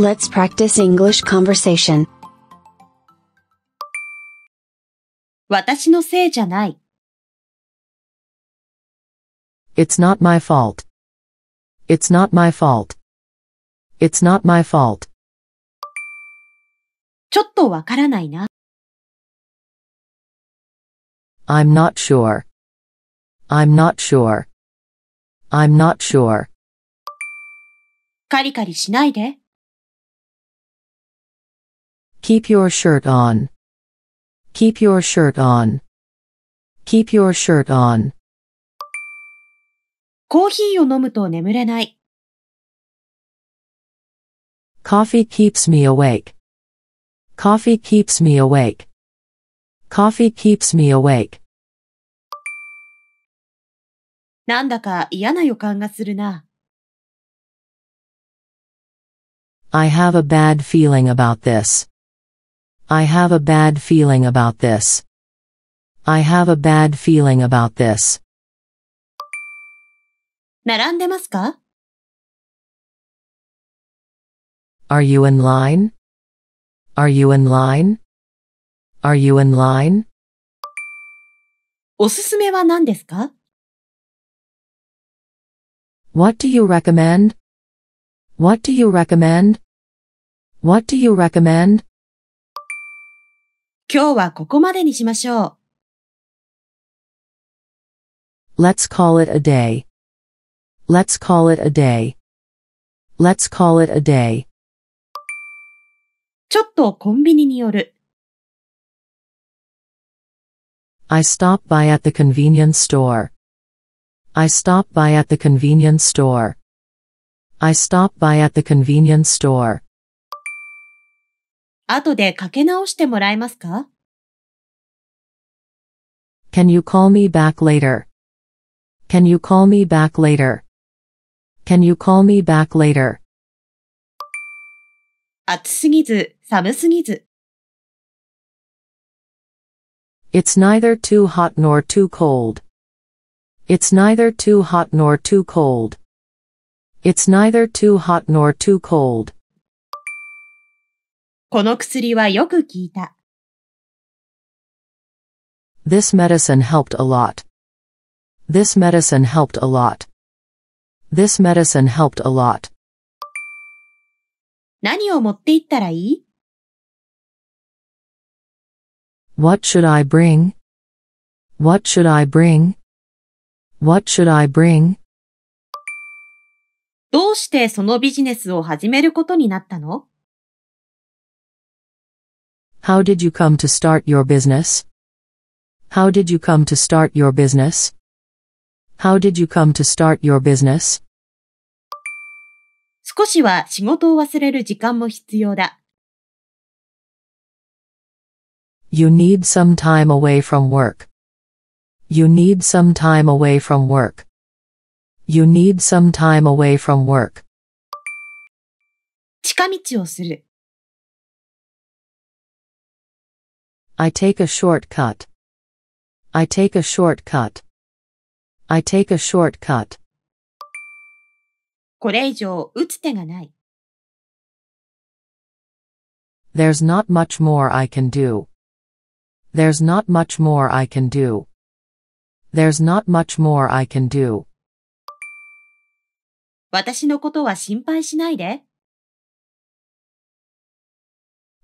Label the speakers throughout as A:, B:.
A: Let's practice English conversation. 私のせいじゃない。
B: It's not my fault. It's not my fault. It's not my fault.
A: ちょっとわからないな。
B: I'm not sure. I'm not sure. I'm not sure.
A: カリカリしないで。
B: Keep your shirt on. Keep your shirt on. Keep your shirt on. Coffee keeps me awake. Coffee keeps me awake. Coffee keeps me awake.
A: なんだか嫌な予感がするな。
B: I have a bad feeling about this. I have a bad feeling about this. I have a bad feeling about this.
A: 並んでますか
B: Are you in line? Are you in line? Are you in line? おすすめは
A: 何ですか
B: What do you recommend? What do you recommend? What do you recommend?
A: 今日はここまでにしましょ
B: う。Let's call it a day.Let's call it a day.Let's call it a day. ちょっとコ
A: ンビニによる。
B: I stop by at the convenience store. I stop by at the convenience store. I stop by at the convenience store. 後
A: でかけ直してもらえますか
B: ?Can you call me back later?Can you call me back later?Can you call me back later?
A: 暑すぎず、寒すぎず。
B: It's neither too hot nor too cold. It's neither too hot nor too cold. It's neither too hot nor too cold.
A: この薬はよく効いた。
B: This medicine helped a lot. This medicine helped a lot. This medicine helped a lot.
A: 何を持っていったらいい
B: ?What should I bring?What should I bring?What should I bring?
A: どうしてそのビジネスを始めることになったの
B: How did you come to start your business? How did you come to start your business? How did you come to start your business?
A: 少しは仕事を忘れる時間も必要だ。
B: You need some time away from work. You need some time away from work. You need some time away from work.
A: 近道をする。
B: I take a shortcut. I take a shortcut. I take a shortcut. There's not much more I can do. There's not much more I can do. There's not much more I can do.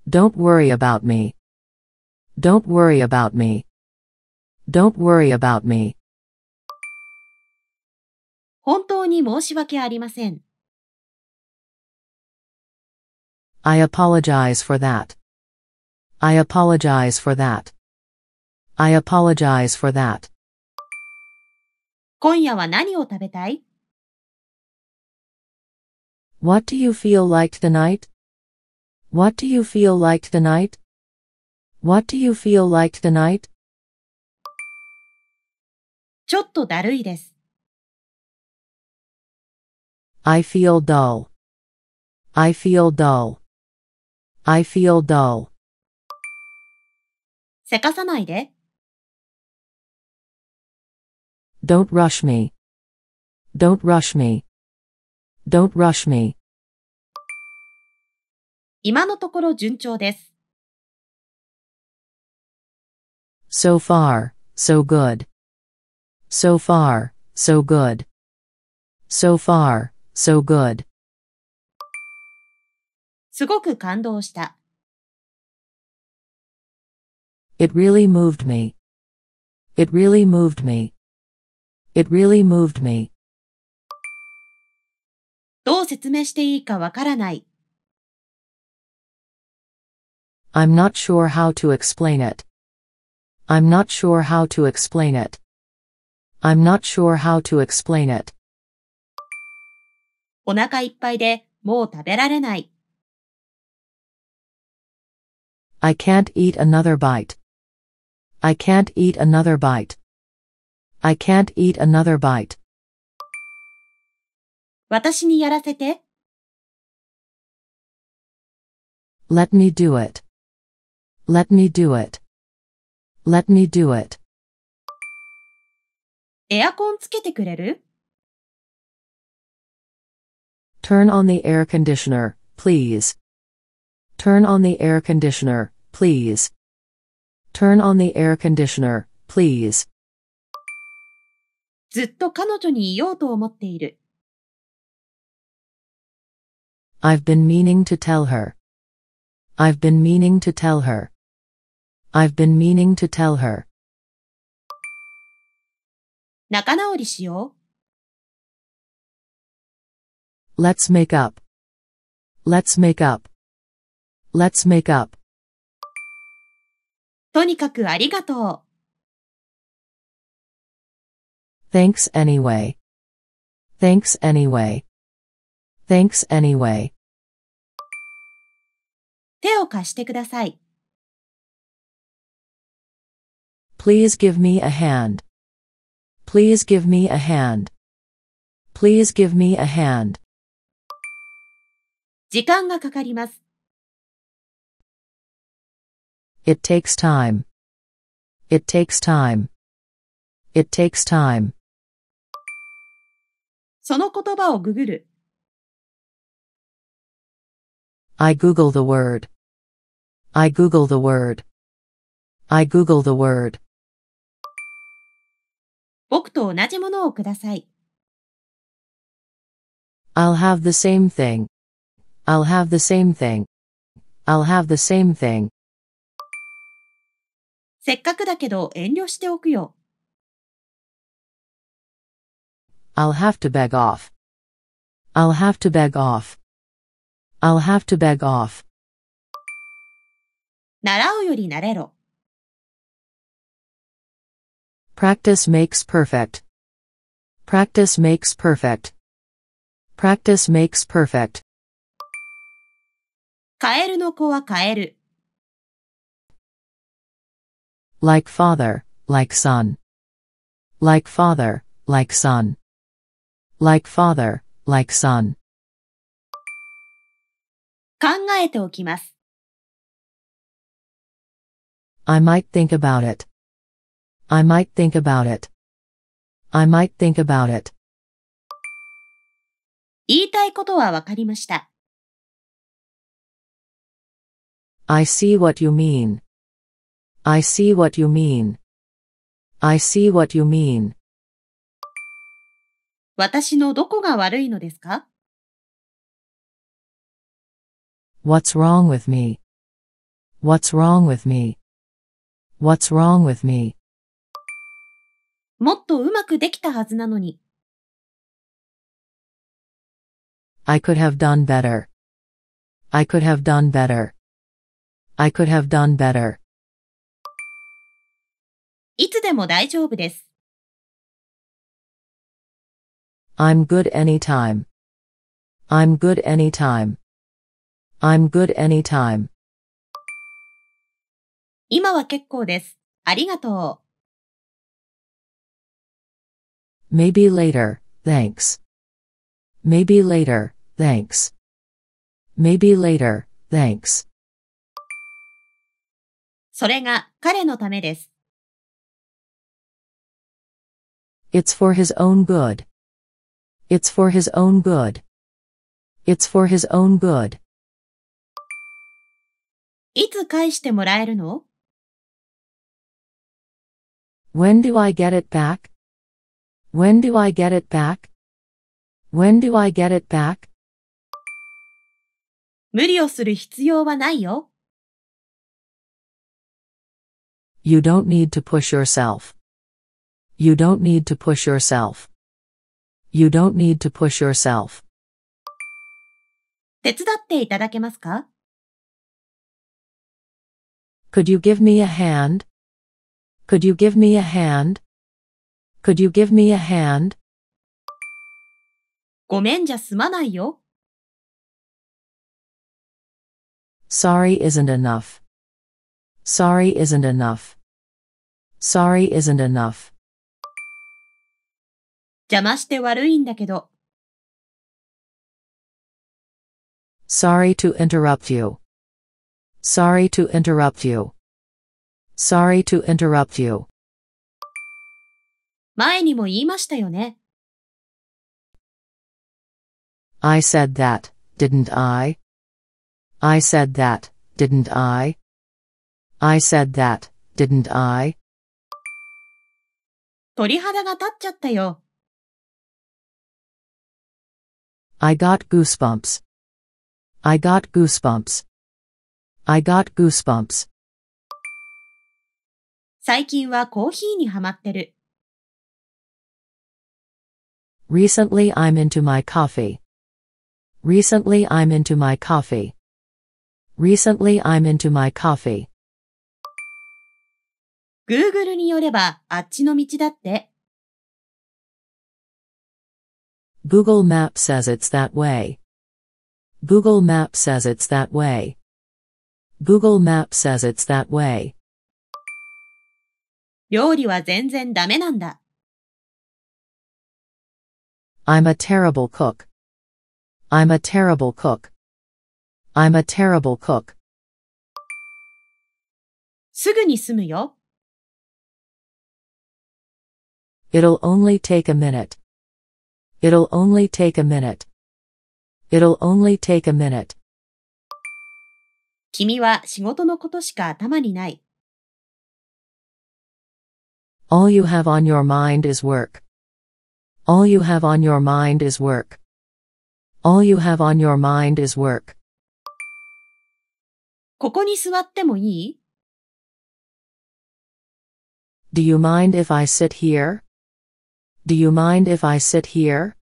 B: do not worry about me. Don't worry about me. Don't worry about me.
A: 本当に申し訳ありません。
B: I apologize for that. I apologize for that. I apologize for that.
A: 今夜は何を食べたい
B: ?What do you feel like tonight? What do you feel like tonight? What do you feel like tonight?
A: ちょっとだるいです。
B: I feel dull. I feel dull. I feel dull.
A: せかさないで。
B: Don't rush me. Don't rush me. Don't rush me.
A: 今のところ順調です。
B: So far, so good. So far, so good. So far, so good. It really moved me. It really moved me. It really moved me.
A: どう説明していいかわからない。
B: I'm not sure how to explain it. I'm not sure how to explain it. I'm not sure how to explain it. お
A: 腹いっぱいでもう食べられない。
B: I can't eat another bite. I can't eat another bite. I can't eat another bite.
A: 私にやらせて。
B: Let me do it. Let me do it. Let me do it.
A: エアコンつけてくれる
B: Turn on the air conditioner, please. Turn on the air conditioner, please. Turn on the air conditioner, please.
A: ずっと彼女に言おうと思っている。
B: I've been meaning to tell her. I've been meaning to tell her. I've been meaning to tell her.
A: 仲直りしよ
B: う。Let's make up. Let's make up. Let's make up.
A: とにかくありがと
B: Thanks anyway. Thanks anyway. Thanks anyway. Please give me a hand. Please give me a hand. Please give me a hand. It takes time. It takes time. It takes time. I Google the word. I Google the word. I Google the word.
A: 僕と同じものをください。
B: I'll have the same thing. I'll have the same thing. I'll have the same thing.
A: せっかくだけど遠慮しておくよ。
B: I'll have to beg off. I'll have to beg off. I'll have to beg off.
A: 習うより慣れろ。
B: Practice makes perfect. Practice makes perfect. Practice makes perfect. Like father, like son. Like father, like son. Like father, like son. I might think about it. I might think about it. I might think about it.
A: 言いたいことはわかりました。
B: I see what you mean. I see what you mean. I see what you mean.
A: 私のどこが悪いのですか
B: ?What's wrong with me?What's wrong with me?What's wrong with me?
A: もっとうまくできたはずなのに。
B: I could have done better. I could have done better. I could have done better.
A: いつでも大丈夫です。
B: I'm good anytime. I'm good anytime. I'm good anytime.
A: 今は結構です。ありがとう。
B: Maybe later, thanks. Maybe later, thanks. Maybe later, thanks.
A: それが彼のためです。
B: It's for his own good. It's for his own good. It's for his own good.
A: いつ返してもらえるの
B: When do I get it back? When do I get it back? When do I get it back?
A: 無理をする必要はないよ。
B: You don't need to push yourself. You don't need to push yourself. You don't need to push yourself.
A: 手伝っていただけますか
B: Could you give me a hand? Could you give me a hand? Could you give me a hand?
A: ごめんじゃ済まないよ。
B: Sorry isn't enough. Sorry isn't enough. Sorry isn't enough.
A: 邪魔して悪いんだけど。
B: Sorry to interrupt you. Sorry to interrupt you. Sorry to interrupt you.
A: 前にも言いましたよね。
B: I said that, didn't I? I said that, didn't I? I said that, didn't I? 鳥
A: 肌が立っちゃったよ。
B: I got goosebumps. I got goosebumps. I got goosebumps.
A: 最近はコーヒーにハマってる。
B: Recently I'm into my coffee. Recently I'm into my coffee. Recently I'm into my coffee.
A: Google によれば、あっちの道だって。
B: Google Map says it's that way. Google Map says it's that way. Google Map says it's that way.
A: 料理は全然ダメなんだ。
B: I'm a terrible cook. I'm a terrible cook. I'm a terrible cook. it will only take a minute. It'll only take a minute. It'll only take a minute. All you have on your mind is work. All you have on your mind is work. All you have on your mind is work.
A: ここに座っても
B: いい ?Do you mind if I sit here? Do you mind if I sit here?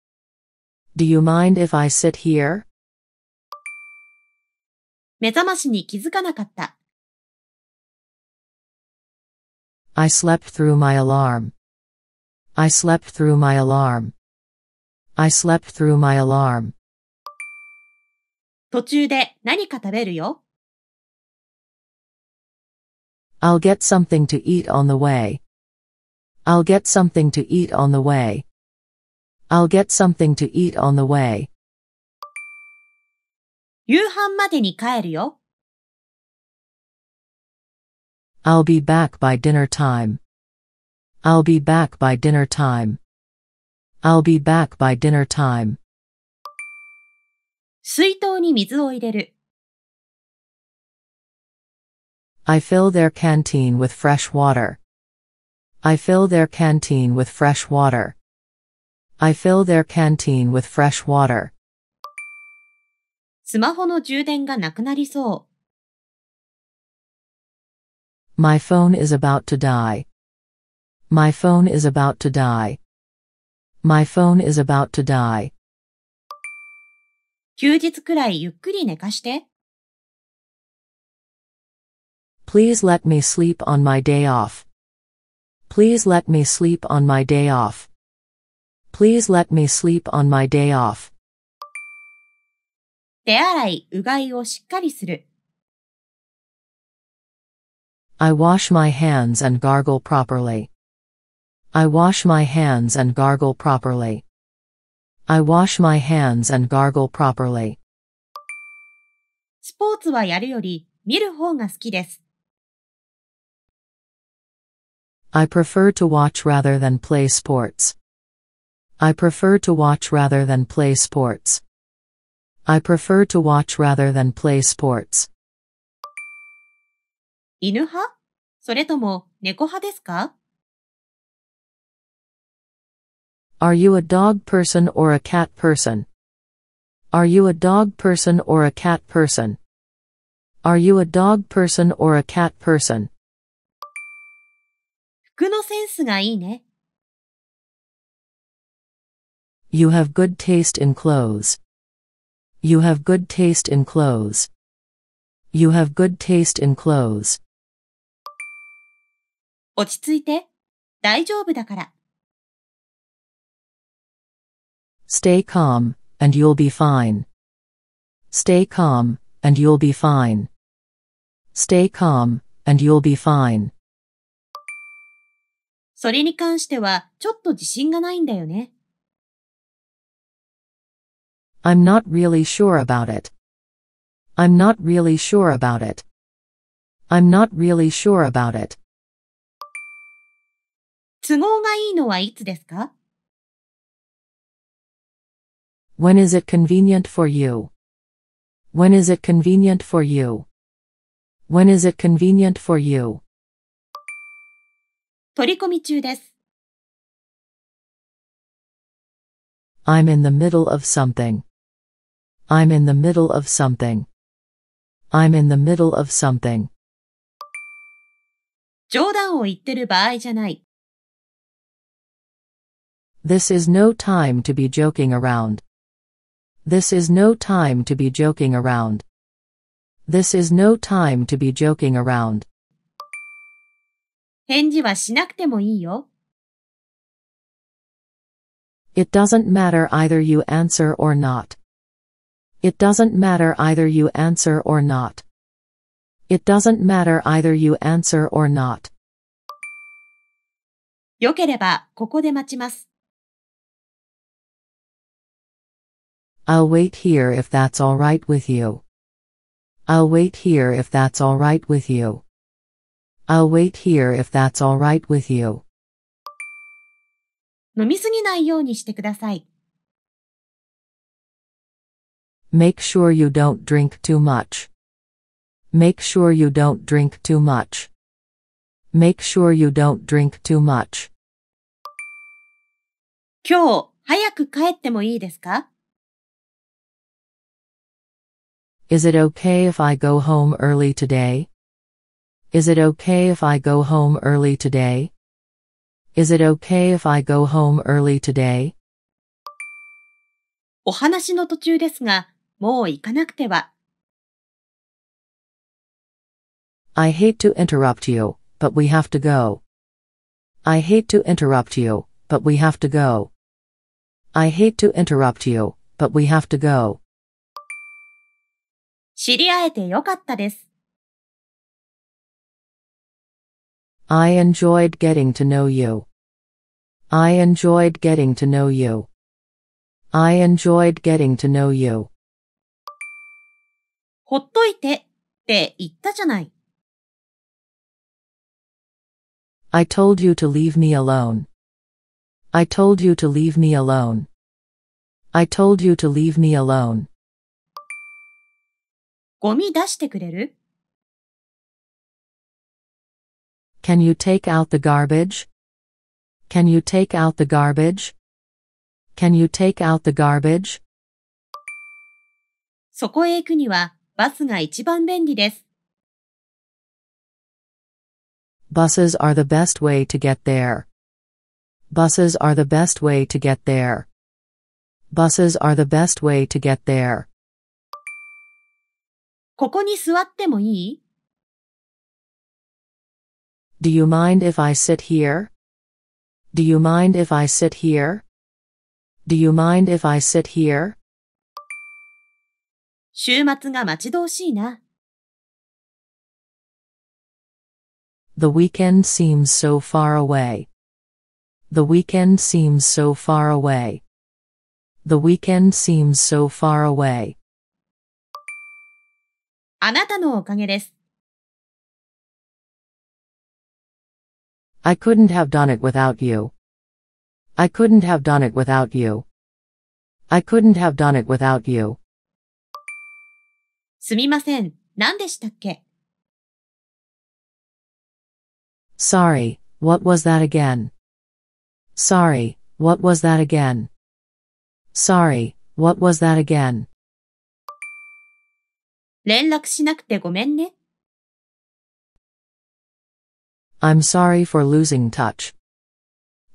B: Do you mind if I sit here?
A: 目覚ましに気づかなかった。
B: I slept through my alarm. I slept through my alarm. I slept through my alarm.
A: 途中で何か食べるよ。
B: I'll get something to eat on the way. I'll get something to eat on the way. I'll get something to eat on the way.
A: 夕飯までに帰るよ。
B: I'll be back by dinner time. I'll be back by dinner time. I'll be back by dinner time.
A: 水筒に水を入れる。
B: I fill their canteen with fresh water. I fill their canteen with fresh water. I fill their canteen with fresh water.
A: スマホの充電がなくなりそ
B: う。My phone is about to die. My phone is about to die. My phone is about to die.
A: 休日くらいゆっくり寝かして。
B: Please let me sleep on my day off. Please let me sleep on my day off. Please let me sleep on my day off.
A: 手洗い、うがいをしっかりする。
B: I wash my hands and gargle properly. I wash my hands and gargle properly. I wash my hands and gargle properly.
A: スポーツはやるより見る方が好きです。
B: I prefer to watch rather than play sports. I prefer to watch rather than play sports. I prefer to watch rather than play sports.
A: 犬派それとも猫派ですか
B: Are you a dog person or a cat person? Are you a dog person or a cat person? Are you a dog person or a cat person? You have good taste in clothes. You have good taste in clothes. You have good taste in clothes.
A: 落ち着いて。大丈夫だから。
B: Stay calm, and you'll be fine. Stay calm, and you'll be fine. Stay calm, and you'll be fine.
A: それに関しては、ちょっと自信がないんだよね。
B: I'm not really sure about it. I'm not really sure about it. I'm not really sure about it.
A: 都合がいいのはいつですか
B: when is it convenient for you? When is it convenient for you? When is it convenient for you?
A: 取り込み中です。
B: I'm in the middle of something. I'm in the middle of something. I'm in the middle of something.
A: 冗談を言ってる場合じゃない。
B: This is no time to be joking around. This is no time to be joking around. This is no time to be joking around.
A: 返事はしなくてもいいよ。
B: It doesn't matter either you answer or not. It doesn't matter either you answer or not. It doesn't matter either you answer or not.
A: よければ、ここで待ちます。
B: I'll wait here if that's alright with you. I'll wait here if that's alright with you. I'll wait here if that's alright with you.
A: 飲みすぎないようにしてください。
B: Make sure you don't drink too much. Make sure you don't drink too much. Make sure you don't drink too much.
A: 今日、早く帰ってもいいですか
B: Is it okay if I go home early today? Is it okay if I go home early today? Is it okay if I go home early today?
A: お話の途中ですが、もう行かなくては。
B: I hate to interrupt you, but we have to go. I hate to interrupt you, but we have to go. I hate to interrupt you, but we have to go.
A: 知り合えてよかったです。
B: I enjoyed getting to know you. I enjoyed getting to know you. I enjoyed getting to know you.
A: ほっといてって言ったじゃない。
B: I told you to leave me alone. I told you to leave me alone. I told you to leave me alone.
A: ゴミ出してくれる
B: ?Can you take out the garbage?Can you take out the garbage?Can you take out the garbage?
A: そこへ行くにはバスが一番便利です。
B: Buses are the best way to get there. Buses are the best way to get there. Buses are the best way to get there.
A: ここに座ってもいい
B: ?Do you mind if I sit here?Do you mind if I sit here?Do you mind if I sit here?
A: 週末が待ち遠しいな。
B: The weekend seems so far away. The weekend seems so far away. The weekend seems so far away.
A: あなたのおかげです。
B: I couldn't have done it without you. I couldn't have done it without you. I couldn't have done it without you.
A: すみません。何でしたっけ
B: ?Sorry, what was that again? Sorry, what was that again? Sorry, what was that again?
A: 連絡しなくてごめんね。
B: I'm sorry for losing touch.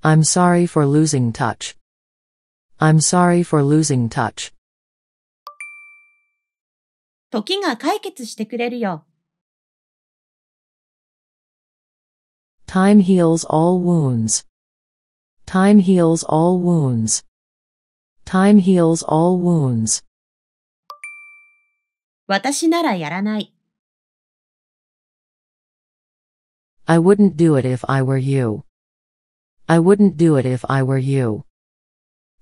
B: I'm sorry for losing touch. I'm sorry for losing touch.
A: 時が解決してくれるよ。
B: Time heals all wounds. Time heals all wounds. Time heals all wounds.
A: 私ならやらない。
B: I wouldn't do it if I were you. I wouldn't do it if I were you.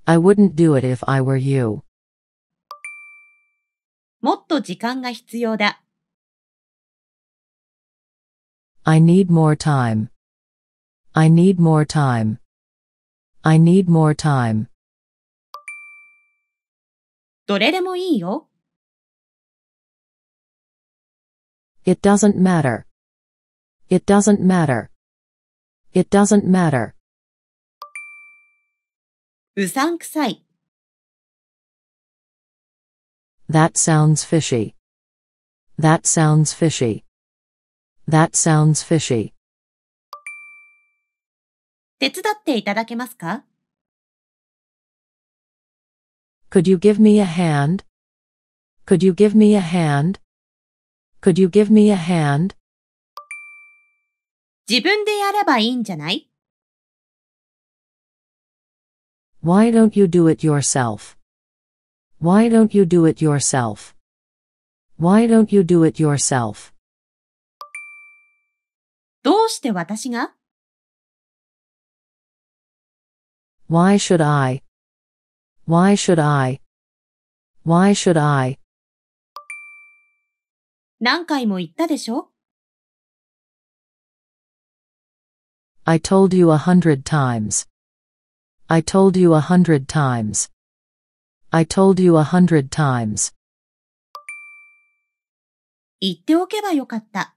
B: I wouldn't do it if I were you.
A: もっと時間が必要だ。
B: I need more time. I need more time. I need more time.
A: どれでもいいよ。
B: It doesn't matter. It doesn't matter. It doesn't matter. That sounds fishy. That sounds fishy. That sounds fishy.
A: 手伝っていただけますか
B: Could you give me a hand? Could you give me a hand? Could you give me a hand?
A: 自分でやればいいんじゃない
B: Why don't you do it yourself? Why don't you do it yourself? Why don't you do it yourself?
A: どうして私が
B: Why should I? Why should I? Why should I?
A: 何回も言ったでしょ
B: I told you a hundred times. I told you a hundred times. I told you a hundred times.
A: 言っておけばよかった。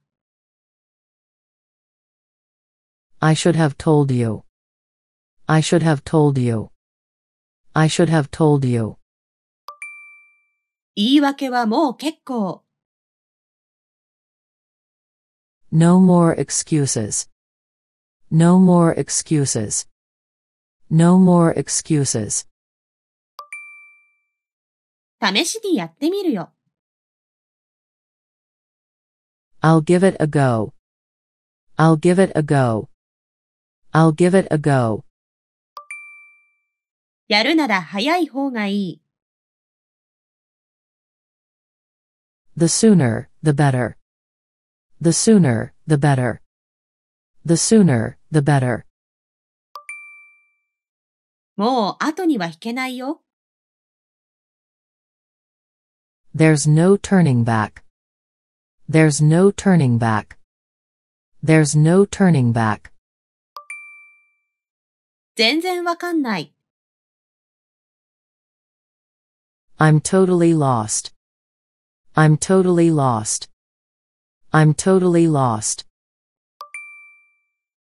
B: I should have told you. I should have told you. I should have told you.
A: 言い訳はもう結構。
B: No more excuses. No more excuses. No more excuses. i will give it a go. I'll give it a go. I'll give it a go.
A: やるなら早い方がいい。
B: The sooner, the better the sooner, the better. The sooner, the better.
A: もう後には引けないよ。
B: There's no turning back. There's no turning back. There's no turning back.
A: 全然わかんない。
B: I'm totally lost. I'm totally lost. I'm totally lost.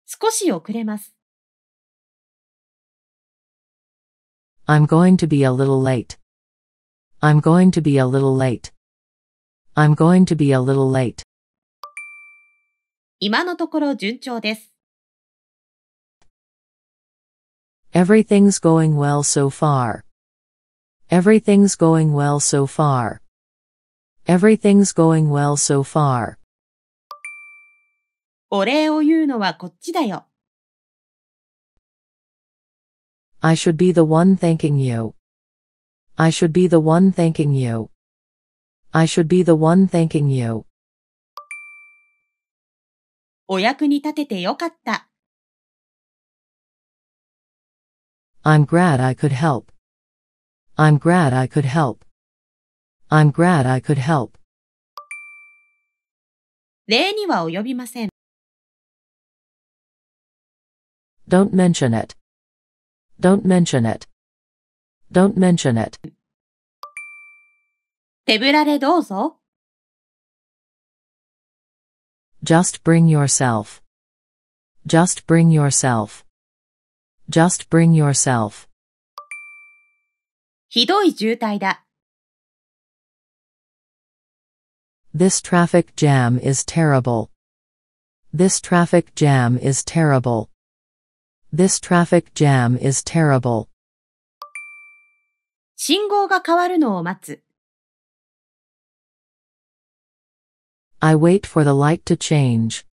A: 少し遅れます。
B: I'm going to be a little late. I'm going to be a little late. I'm going to be a little late.
A: 今のところ順調です。
B: Everything's going well so far. Everything's going well so far. Everything's going well so far.
A: お礼を言うのはこっちだよ。
B: I should be the one thanking you. I should be the one thanking you. I should be the one thanking you.
A: お役に立ててよかった。
B: I'm glad I could help. I'm glad I could help. I'm glad I could help.
A: 礼には及びませ
B: ん。Don't mention it. Don't mention it. Don't mention it. Just bring yourself. Just bring yourself. Just bring yourself. This traffic jam is terrible. This traffic jam is terrible. This traffic jam is terrible.
A: 信号が変わるのを待つ。
B: I wait for the light to change.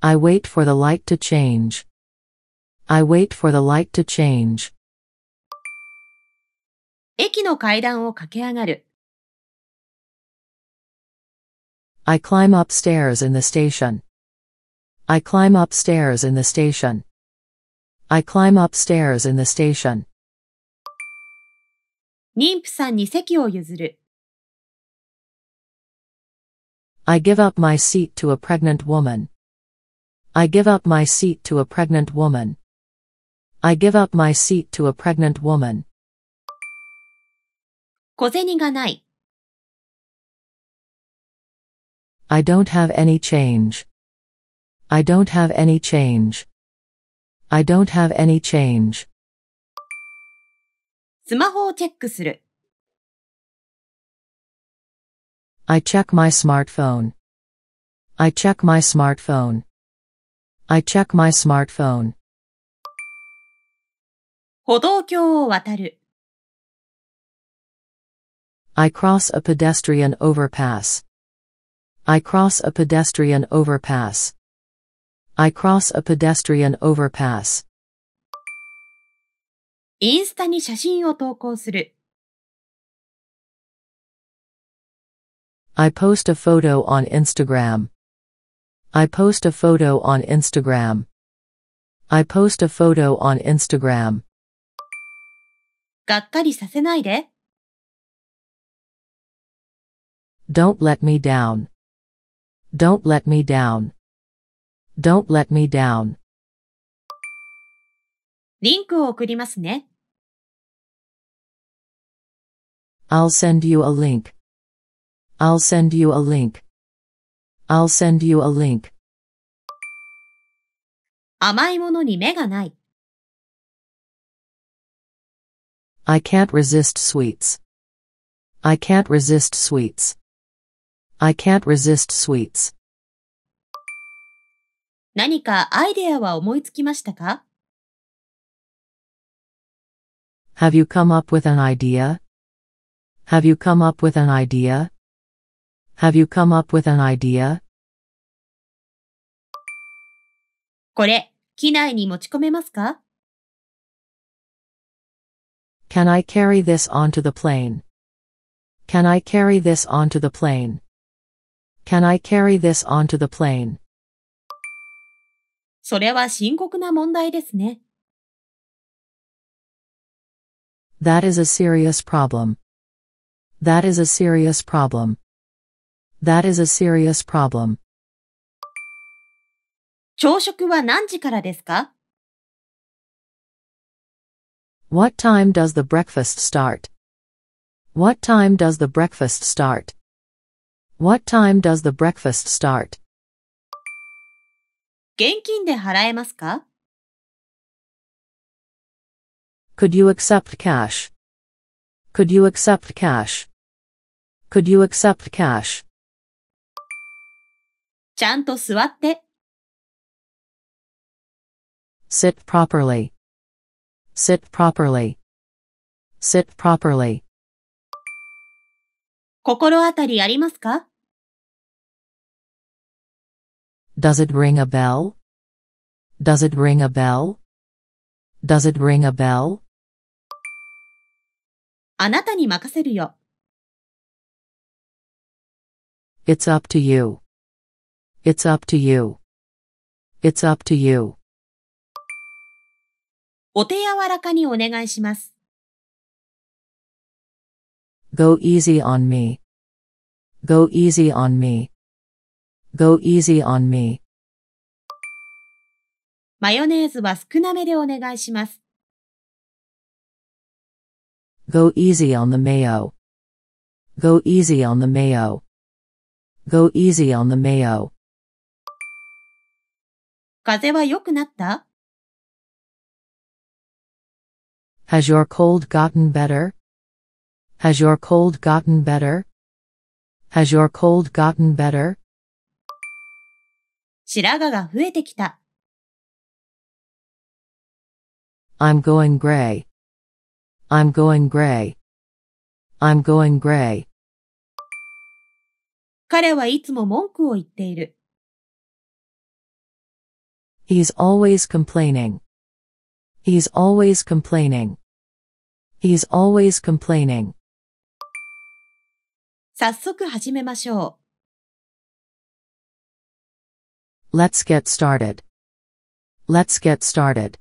B: I wait for the light to change. I wait for the light to change.
A: 駅の階段を駆け上がる。
B: I climb upstairs in the station. I climb upstairs in the station. I climb upstairs in the station.
A: 妊婦さんに席を譲る。
B: I give up my seat to a pregnant woman. I give up my seat to a pregnant woman. I give up my seat to a pregnant woman.
A: 小銭がない。
B: I don't have any change. I don't have any change. I don't have any change.
A: スマホをチェックする。
B: I check my smartphone. I check my smartphone. I check my smartphone.
A: 歩道橋を渡る。
B: I cross a pedestrian overpass. I cross a pedestrian overpass. I cross a pedestrian overpass.
A: インスタに写真を投稿する。
B: I post a photo on Instagram. I post a photo on Instagram. I post a photo on Instagram.
A: がっかりさせないで。
B: Don't let me down. Don't let me down. Don't let me down. リンクを
A: 送りますね。
B: I'll send you a link. I'll send you a link. I'll send you a link.
A: 甘いものに目がない。
B: I can't resist sweets. I can't resist sweets. I can't resist sweets.
A: 何かアイデアは思いつきましたか
B: ?Have you come up with an idea?Have you come up with an idea?Have you come up with an idea?
A: これ、機内に持ち込めますか
B: ?Can I carry this onto the plane?Can I carry this onto the plane?Can I carry this onto the plane?
A: それは深刻な問題ですね。
B: That is a serious problem. That is a serious problem. That is a serious problem.
A: 朝食は何時からですか
B: ?What time does the breakfast start?What time does the breakfast start?What time does the breakfast start?
A: 現金で払えますか
B: Could you accept cash? Could you accept cash? Could you accept cash?
A: ちゃんと座って。
B: sit properly, sit properly, sit properly.
A: 心当たりありますか
B: Does it ring a bell? Does it ring a bell? Does it ring a bell? It's up to you. It's up to you. It's up to you. Go easy on me. Go easy on me. Go easy on me.
A: マヨネーズは少なめでお願いします。
B: Go easy on the mayo. Go easy on the mayo. Go easy on the mayo.
A: 風邪は良くなった
B: ?Has your cold gotten better?Has your cold gotten better?Has your cold gotten better?
A: 白髪が増えてきた。
B: I'm going gray. I'm going gray. I'm going gray.
A: 彼はいつも文句を言っている。
B: He's always complaining. He's always complaining. He's always complaining.
A: 早速始めましょう。
B: Let's get started. Let's get started.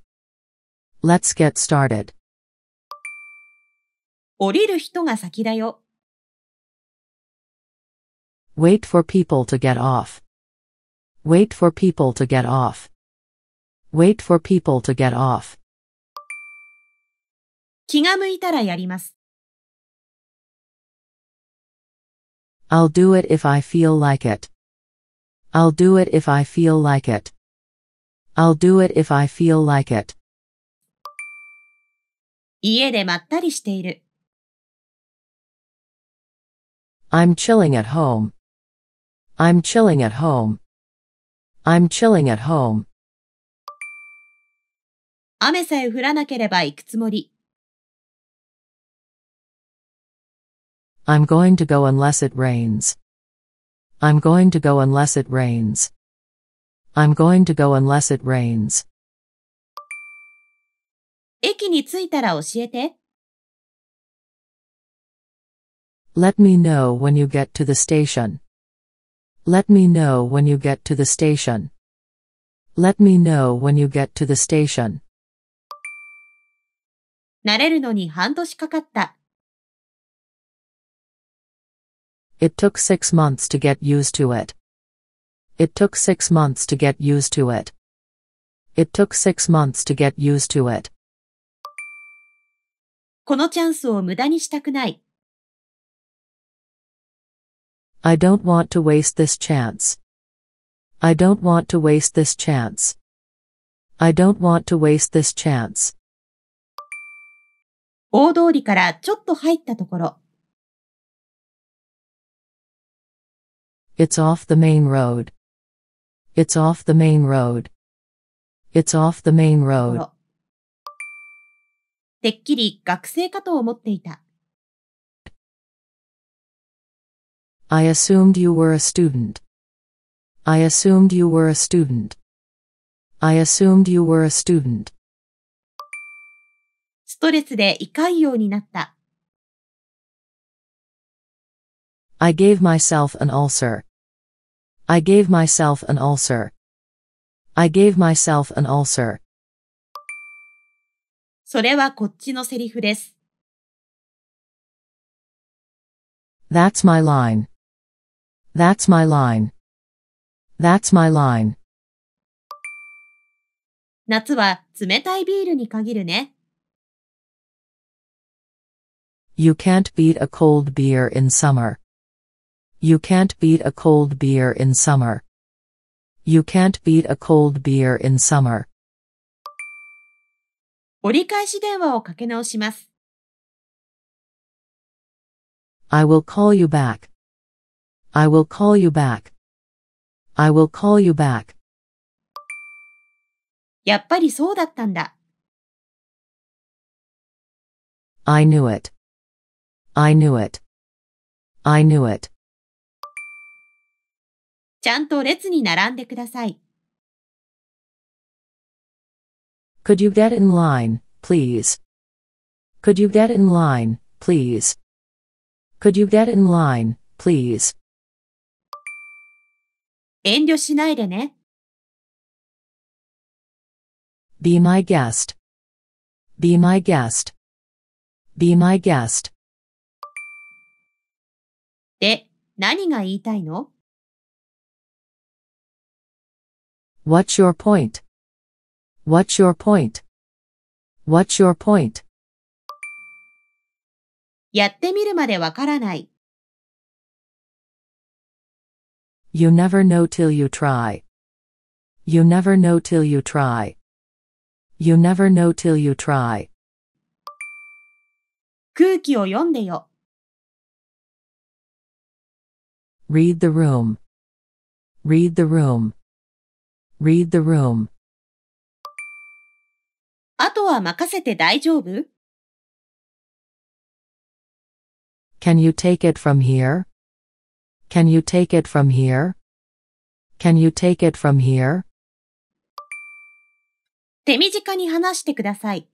B: Let's get started.
A: 降りる人が先だよ。
B: Wait for people to get off. Wait for people to get off. Wait for people to get off.
A: 気が向いたらやります。
B: I'll do it if I feel like it. I'll do it if I feel like it. I'll do it if I feel like it.
A: 家でまったりしている。
B: I'm chilling at home. I'm chilling at home. I'm chilling at home.
A: 雨さえ降らなければ行くつもり。
B: I'm going to go unless it rains. I'm going to go unless it rains. I'm going to go unless it rains.
A: 駅に着いたら教えて。
B: Let me know when you get to the station. Let me know when you get to the station. Let me know when you get to the station.
A: 慣れるのに半年かかった。
B: It took six months to get used to it. It took six months to get used to it. It took six months to get used to it. I do don't want to waste this chance. I don't want to waste this chance. I don't want to waste this chance.
A: 大通りからちょっと入ったところ。
B: It's off the main road. It's off the main road. It's off the main road.
A: てっきり学生かと思っていた。
B: I assumed you were a student. I assumed you were a student. I assumed you were a student.
A: ストレスで胃潰瘍になった。
B: I gave myself an ulcer. I gave myself an ulcer. I gave myself an ulcer. That's my line. That's my line. That's my line.
A: 夏は冷たいビールに限るね。
B: You can't beat a cold beer in summer. You can't beat a cold beer in summer. You can't beat a cold beer in summer.
A: 折り返し電話をかけ直します。
B: I will call you back. I will call you back. I will call you back.
A: やっぱりそうだったんだ。
B: I knew it. I knew it. I knew it.
A: ちゃんと列に並んでください。
B: Could you get in line, please? Could you get in line, please? Could you get in line, please?
A: 遠慮しないでね。
B: Be my guest. Be my guest. Be my guest.
A: で、何が言いたいの
B: What's your point? What's your point? What's your point?
A: やってみるまでわからない。
B: You never know till you try. You never know till you try. You never know till you try.
A: 空気を読んでよ。
B: Read the room. Read the room. Read the room.
A: あとは任せて大丈
B: 夫 Can you take it from here? Can you take it from here? Can you take it from here?
A: 手短に話してください。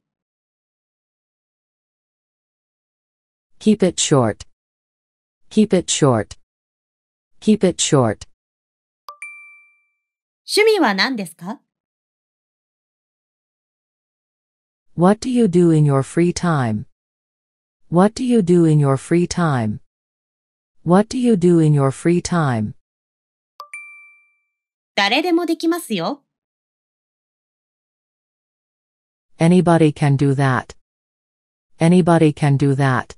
B: Keep it short. Keep it short. Keep it short. 趣味
A: は何ですか
B: ?What do you do in your free time?What do you do in your free time?What do you do in your free time?
A: 誰でもできますよ。
B: Anybody can do that. Anybody can do that.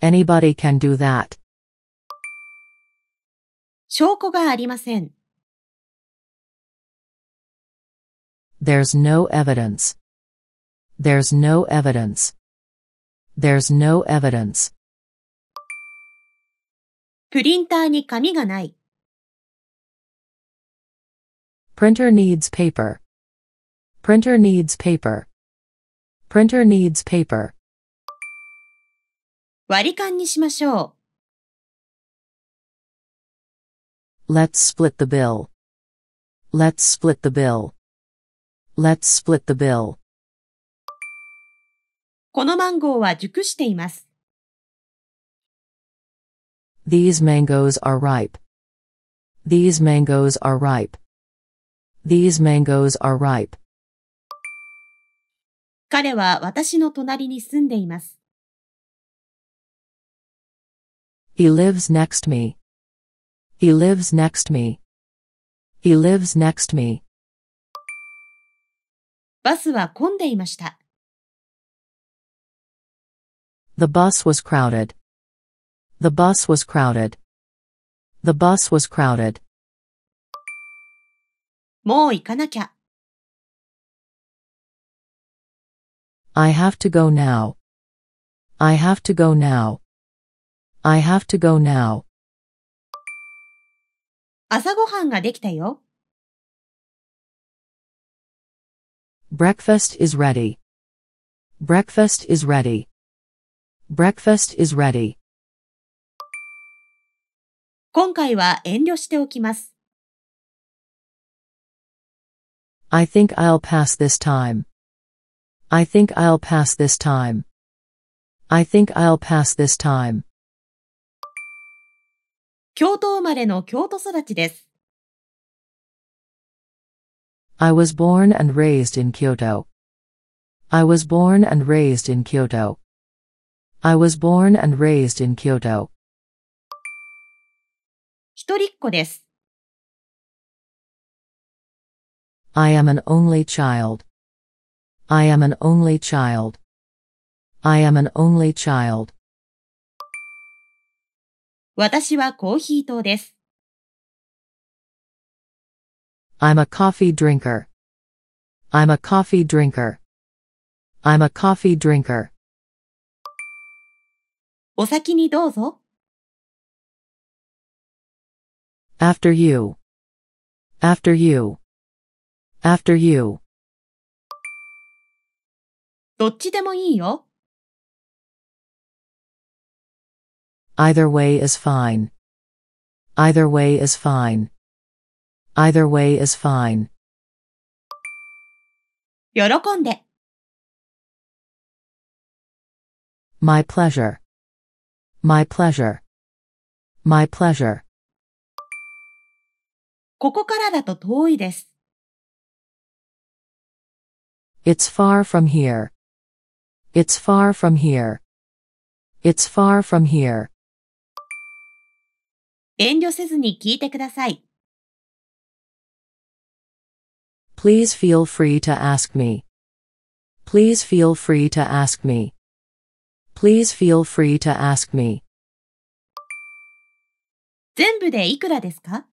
B: Anybody can do that.
A: 証拠がありません。
B: There's no evidence. There's no evidence. There's no evidence. Printer needs paper. Printer needs paper. Printer needs paper. Let's split the bill. Let's split the bill. Let's split the bill.
A: このマンゴーは熟しています。
B: These mangoes are ripe. These mangoes are ripe. These mangoes are ripe.
A: 彼は私の隣に住んでいます。
B: He lives next me. He lives next me. He lives next me.
A: バスは混んでいました。
B: The bus was crowded. The bus was crowded. The bus was crowded.
A: もう行かなきゃ。
B: I have to go now. I have to go now. I have to go now.
A: 朝ごはんができたよ。
B: Breakfast is ready. Breakfast is ready. Breakfast is ready.
A: 今回は遠慮しておきます。
B: I think I'll pass this time. I think I'll pass this time. I think I'll pass this time.
A: 京都生まれの京都育ちです。
B: I was born and raised in Kyoto. I was born and raised in Kyoto. I was born and raised in Kyoto.
A: 一人っ子です。
B: I am an only child. I am an only child. I am an only child.
A: 私はコーヒー党です。
B: I'm a coffee drinker. I'm a coffee drinker. I'm a coffee drinker.
A: お先にどうぞ。
B: After you. After you. After you.
A: どっちでもいいよ。
B: Either way is fine. Either way is fine. Either way is fine.
A: 喜んで。
B: My pleasure. My pleasure. My pleasure.
A: ここからだと遠いです。
B: It's far from here. It's far from here. It's far from here.
A: 遠慮せずに聞いてください。
B: Please feel free to ask me. Please feel free to ask me. Please feel free to ask me.
A: 全部でいくらですか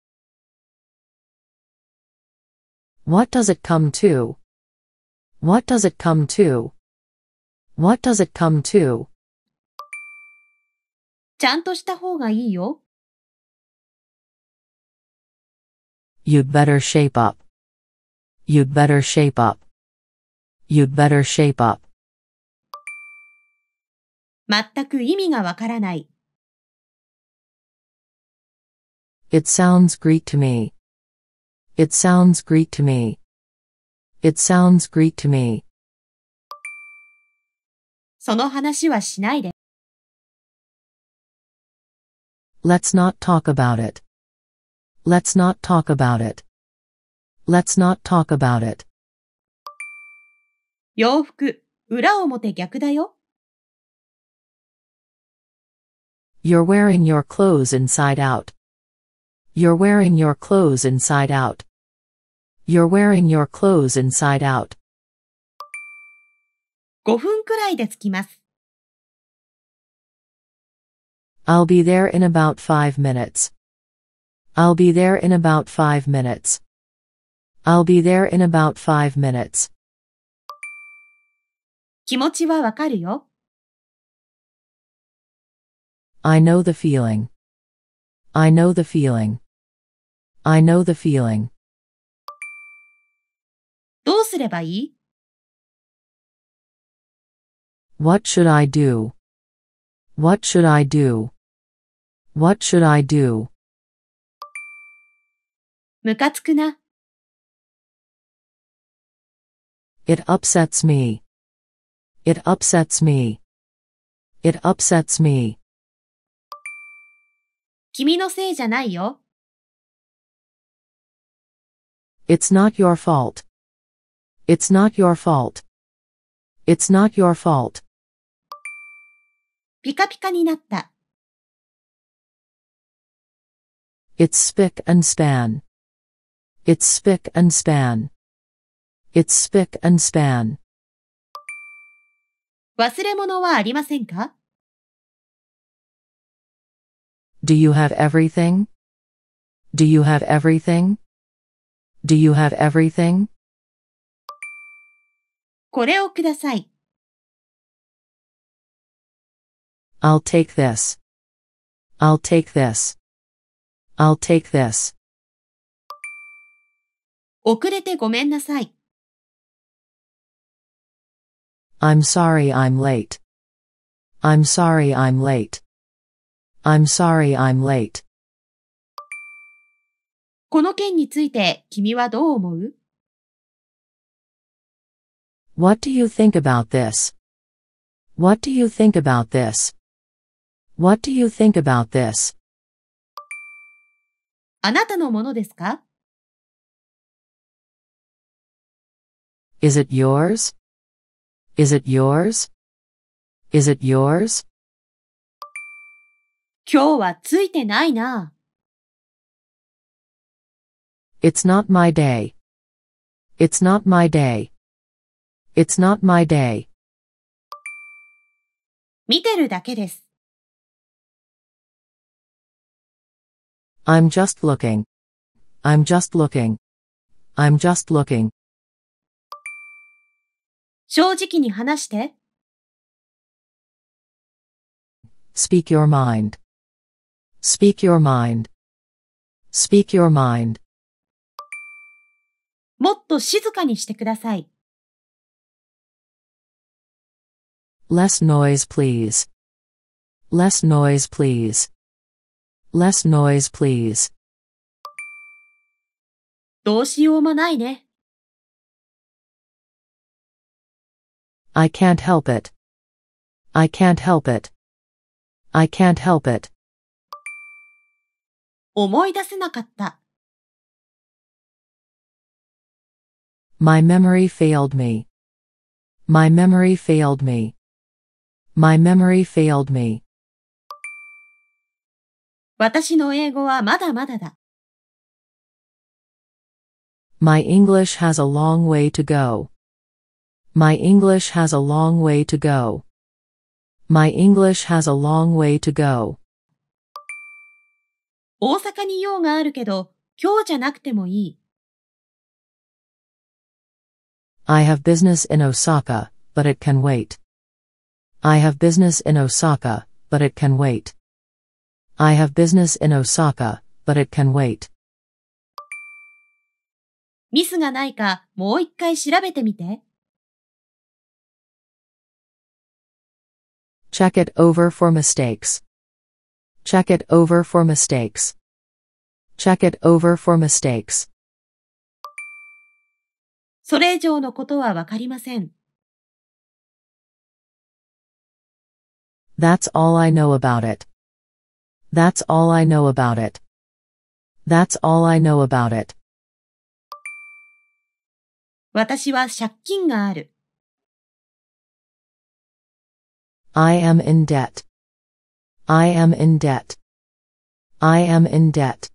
B: What does it come to? What does it come to? What does it come to?
A: ちゃんとした方がいい
B: よ。You'd better shape up. You'd better shape up. You'd better shape up.
A: 全く意味がわからない。
B: It sounds Greek to me. It sounds Greek to me. It sounds Greek to me.
A: その話はしないで。
B: Let's not talk about it. Let's not talk about it. Let's not talk about it.
A: 洋服、裏表逆だよ。
B: You're wearing your clothes inside out. You're wearing your clothes inside out. You're wearing your clothes inside out.
A: 5分くらいで着きます。
B: I'll be there in about five minutes. I'll be there in about five minutes. I'll be there in about five minutes.
A: 気持ちはわかるよ。
B: I know the feeling. I know the feeling. I know the feeling.
A: どうすればいい
B: What should I do? What should I do? What should I do?
A: ムカつくな。
B: It upsets me. It upsets me. It upsets me.
A: 君のせいじゃないよ。
B: It's not your fault. It's not your fault. It's not your fault.
A: ピカピカになった。
B: It's spick and span. It's spick and span. It's spick and span.
A: 忘れ物はありませんか
B: Do you have everything? Do you have everything? Do you have everything?
A: これをください。
B: I'll take this. I'll take this. I'll take this.
A: 遅れてごめんなさい。
B: I'm sorry I'm late. I'm sorry I'm late. I'm sorry I'm late.
A: この件について君はどう思
B: う ?What do you think about this?What do you think about this?What do you think about this?
A: あなたのものですか
B: ?Is it yours? Is it yours? Is it yours?
A: 今日はついてないな。
B: It's not my day. It's not my day. It's not my day.
A: 見てるだけです。
B: I'm just looking. I'm just looking. I'm just looking.
A: 正直に話して。
B: Speak your mind. Speak your mind. Speak your mind.
A: もっと静かにしてください。
B: Less noise, please. Less noise, please. Less noise, please.
A: どうしようもないね。
B: I can't help it. I can't help it. I can't help it.
A: 思い出せなかった。
B: My memory failed me. My memory failed me. My memory failed me.
A: 私の英語はまだまだだ。
B: My English has a long way to go. My English has a long way to go. My English has a long way to go.
A: 大阪に用があるけど、今日じゃなくてもいい。
B: I have business in Osaka, but it can wait. I have business in Osaka, but it can wait. I have business in Osaka, but it can wait.
A: ミスがないか、もう一回調べてみて。
B: Check it over for mistakes. Check it over for mistakes. Check it over for mistakes.
A: それ以上のことはわかりません。
B: That's all I know about it. That's all I know about it. That's all I know about it.
A: 私は借金がある。
B: I am in debt. I am in debt. I am in debt.